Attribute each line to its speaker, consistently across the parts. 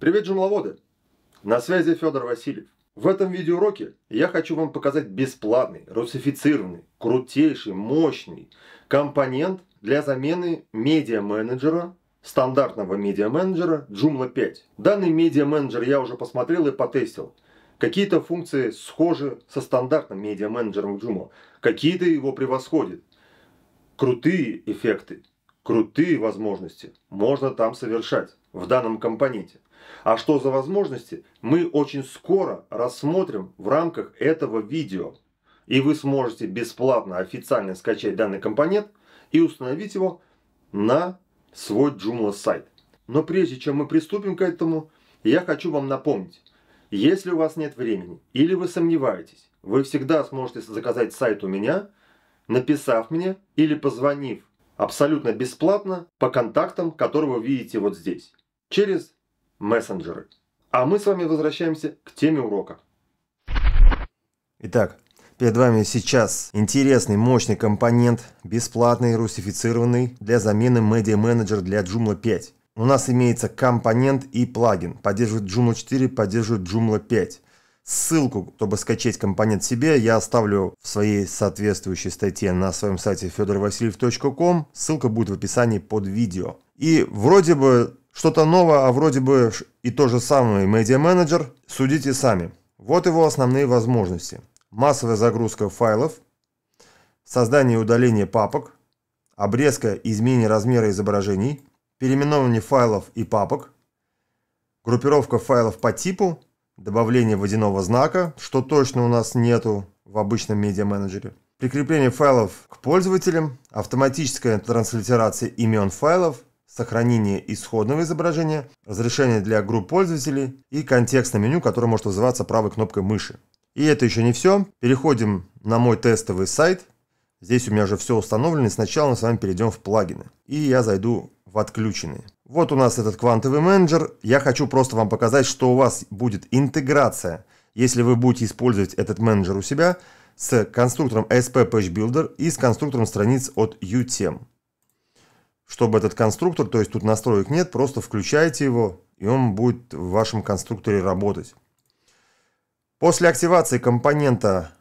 Speaker 1: Привет, Джумловоды! На связи Федор Васильев. В этом видеоуроке я хочу вам показать бесплатный, русифицированный, крутейший, мощный компонент для замены медиа-менеджера, стандартного медиа-менеджера Joomla 5. Данный медиа-менеджер я уже посмотрел и потестил. Какие-то функции схожи со стандартным медиа-менеджером Joomla, какие-то его превосходят. Крутые эффекты, крутые возможности можно там совершать в данном компоненте. А что за возможности, мы очень скоро рассмотрим в рамках этого видео. И вы сможете бесплатно официально скачать данный компонент и установить его на свой Joomla сайт. Но прежде чем мы приступим к этому, я хочу вам напомнить, если у вас нет времени или вы сомневаетесь, вы всегда сможете заказать сайт у меня, написав мне или позвонив абсолютно бесплатно по контактам, которые вы видите вот здесь, через мессенджеры. А мы с вами возвращаемся к теме урока. Итак, перед вами сейчас интересный мощный компонент, бесплатный, русифицированный для замены Media Manager для Joomla 5. У нас имеется компонент и плагин. Поддерживает Joomla 4, поддерживает Joomla 5. Ссылку, чтобы скачать компонент себе, я оставлю в своей соответствующей статье на своем сайте fedorvasiliev.com. Ссылка будет в описании под видео. И вроде бы что-то новое, а вроде бы и то же самое медиа-менеджер, судите сами. Вот его основные возможности. Массовая загрузка файлов, создание и удаление папок, обрезка и изменение размера изображений, переименование файлов и папок, группировка файлов по типу, добавление водяного знака, что точно у нас нету в обычном медиа-менеджере, прикрепление файлов к пользователям, автоматическая транслитерация имен файлов – сохранение исходного изображения, разрешение для групп пользователей и контекстное меню, которое может вызываться правой кнопкой мыши. И это еще не все. Переходим на мой тестовый сайт. Здесь у меня уже все установлено. И сначала мы с вами перейдем в плагины. И я зайду в отключенные. Вот у нас этот квантовый менеджер. Я хочу просто вам показать, что у вас будет интеграция, если вы будете использовать этот менеджер у себя, с конструктором SP Page Builder и с конструктором страниц от UTM чтобы этот конструктор, то есть тут настроек нет, просто включаете его, и он будет в вашем конструкторе работать. После активации компонента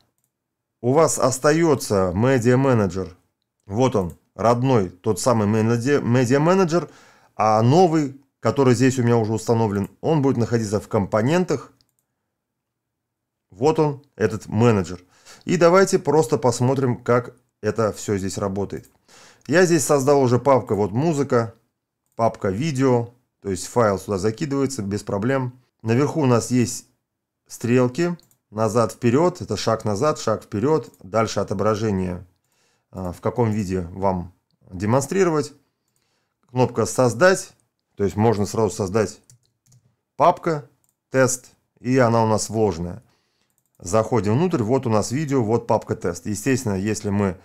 Speaker 1: у вас остается Media Manager. Вот он, родной, тот самый Media Manager, а новый, который здесь у меня уже установлен, он будет находиться в компонентах. Вот он, этот менеджер. И давайте просто посмотрим, как это все здесь работает. Я здесь создал уже папку вот музыка, папка видео, то есть файл сюда закидывается без проблем. Наверху у нас есть стрелки, назад, вперед, это шаг назад, шаг вперед, дальше отображение, а, в каком виде вам демонстрировать. Кнопка создать, то есть можно сразу создать папка, тест, и она у нас вложенная. Заходим внутрь, вот у нас видео, вот папка тест. Естественно, если мы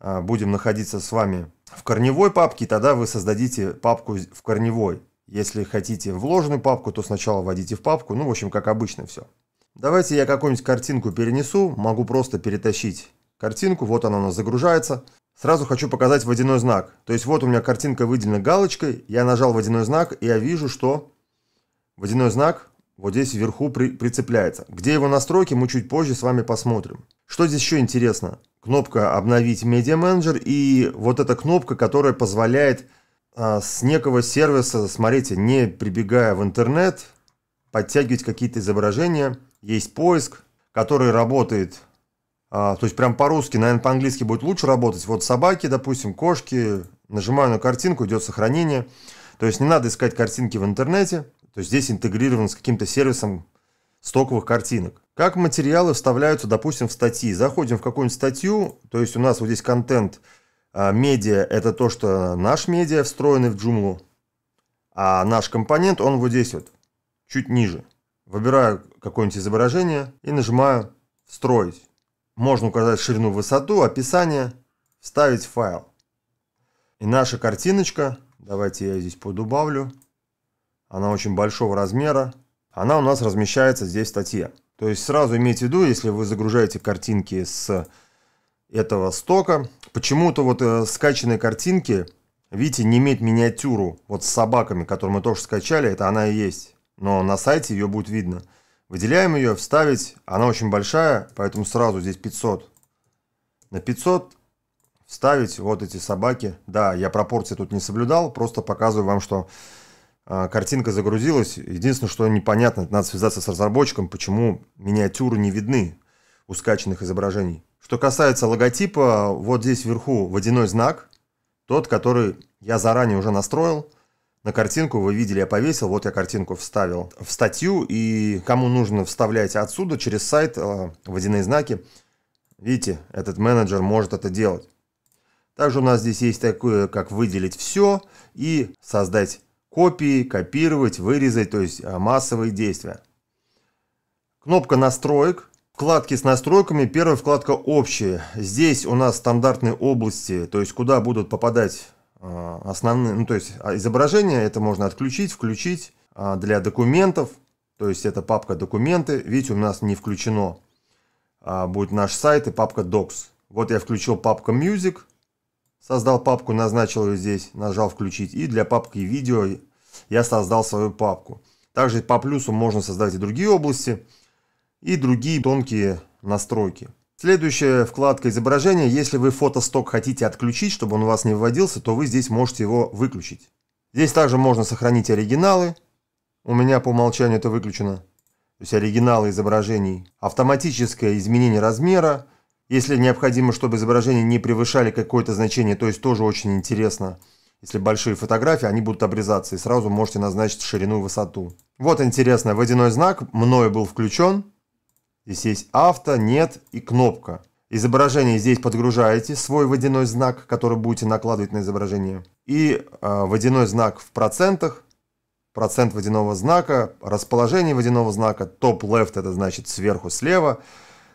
Speaker 1: а, будем находиться с вами в корневой папке, тогда вы создадите папку в корневой. Если хотите вложенную папку, то сначала вводите в папку. Ну, в общем, как обычно все. Давайте я какую-нибудь картинку перенесу. Могу просто перетащить картинку. Вот она у нас загружается. Сразу хочу показать водяной знак. То есть вот у меня картинка выделена галочкой. Я нажал водяной знак, и я вижу, что водяной знак вот здесь вверху при, прицепляется. Где его настройки, мы чуть позже с вами посмотрим. Что здесь еще интересно? Кнопка «Обновить Media Manager» и вот эта кнопка, которая позволяет а, с некого сервиса, смотрите, не прибегая в интернет, подтягивать какие-то изображения. Есть поиск, который работает, а, то есть прям по-русски, наверное, по-английски будет лучше работать. Вот собаки, допустим, кошки, нажимаю на картинку, идет сохранение. То есть не надо искать картинки в интернете – то есть здесь интегрирован с каким-то сервисом стоковых картинок. Как материалы вставляются, допустим, в статьи. Заходим в какую-нибудь статью, то есть у нас вот здесь контент а, медиа, это то, что наш медиа встроенный в Joomla, а наш компонент, он вот здесь вот, чуть ниже. Выбираю какое-нибудь изображение и нажимаю «Встроить». Можно указать ширину, высоту, описание, вставить файл. И наша картиночка, давайте я здесь подубавлю, она очень большого размера. Она у нас размещается здесь в статье. То есть сразу имейте в виду, если вы загружаете картинки с этого стока, почему-то вот э, скачанные картинки, видите, не имеют миниатюру вот с собаками, которую мы тоже скачали, это она и есть. Но на сайте ее будет видно. Выделяем ее, вставить, она очень большая, поэтому сразу здесь 500 на 500 вставить вот эти собаки. Да, я пропорции тут не соблюдал, просто показываю вам, что а, картинка загрузилась. Единственное, что непонятно, надо связаться с разработчиком, почему миниатюры не видны у скачанных изображений. Что касается логотипа, вот здесь вверху водяной знак, тот, который я заранее уже настроил. На картинку вы видели, я повесил, вот я картинку вставил в статью, и кому нужно, вставлять отсюда через сайт а, водяные знаки. Видите, этот менеджер может это делать. Также у нас здесь есть такое, как выделить все и создать копии, копировать, вырезать, то есть а, массовые действия. Кнопка настроек. Вкладки с настройками. Первая вкладка общие. Здесь у нас стандартные области, то есть куда будут попадать а, основные, ну то есть а, изображения, это можно отключить, включить для документов, то есть это папка документы, видите, у нас не включено, будет наш сайт и папка docs. Вот я включил папку music, создал папку, назначил ее здесь, нажал включить и для папки видео я создал свою папку. Также по плюсу можно создать и другие области, и другие тонкие настройки. Следующая вкладка изображения. Если вы фотосток хотите отключить, чтобы он у вас не вводился, то вы здесь можете его выключить. Здесь также можно сохранить оригиналы. У меня по умолчанию это выключено. То есть оригиналы изображений. Автоматическое изменение размера. Если необходимо, чтобы изображения не превышали какое-то значение, то есть тоже очень интересно. Если большие фотографии, они будут обрезаться, и сразу можете назначить ширину и высоту. Вот интересно, водяной знак мною был включен. Здесь есть авто, нет и кнопка. Изображение здесь подгружаете, свой водяной знак, который будете накладывать на изображение. И э, водяной знак в процентах, процент водяного знака, расположение водяного знака, топ-лефт это значит сверху слева,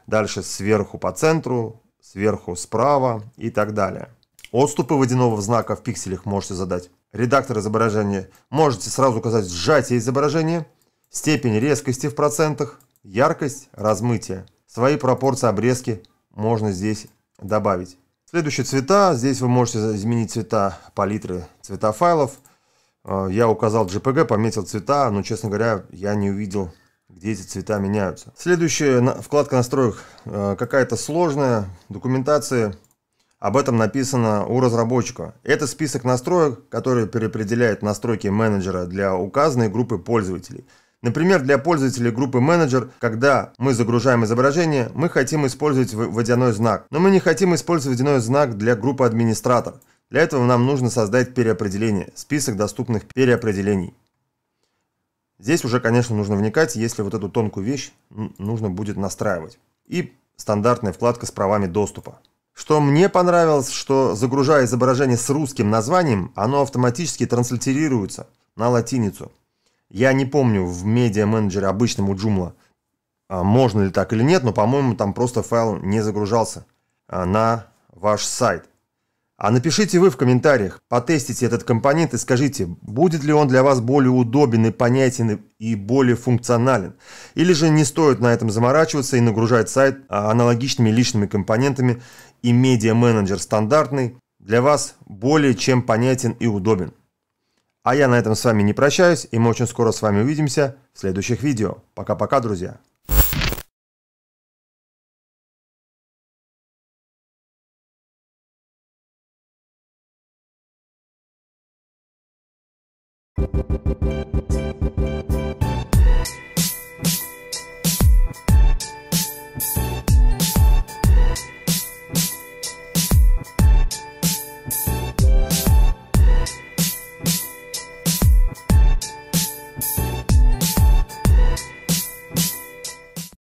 Speaker 1: дальше сверху по центру, сверху справа и так далее. Отступы водяного знака в пикселях можете задать. Редактор изображения можете сразу указать сжатие изображения, степень резкости в процентах, яркость, размытие. Свои пропорции обрезки можно здесь добавить. Следующие цвета. Здесь вы можете изменить цвета палитры, цвета файлов. Э, я указал JPG, пометил цвета, но, честно говоря, я не увидел, где эти цвета меняются. Следующая вкладка настроек э, какая-то сложная, документация. Об этом написано у разработчика. Это список настроек, которые переопределяет настройки менеджера для указанной группы пользователей. Например, для пользователей группы менеджер, когда мы загружаем изображение, мы хотим использовать водяной знак, но мы не хотим использовать водяной знак для группы администратор. Для этого нам нужно создать переопределение, список доступных переопределений. Здесь уже, конечно, нужно вникать, если вот эту тонкую вещь нужно будет настраивать. И стандартная вкладка с правами доступа. Что мне понравилось, что загружая изображение с русским названием, оно автоматически транслитерируется на латиницу. Я не помню в медиа-менеджере обычном у Joomla, а можно ли так или нет, но, по-моему, там просто файл не загружался а, на ваш сайт. А напишите вы в комментариях, потестите этот компонент и скажите, будет ли он для вас более удобен и понятен и более функционален. Или же не стоит на этом заморачиваться и нагружать сайт а, аналогичными личными компонентами и медиа-менеджер стандартный для вас более чем понятен и удобен. А я на этом с вами не прощаюсь, и мы очень скоро с вами увидимся в следующих видео. Пока-пока, друзья!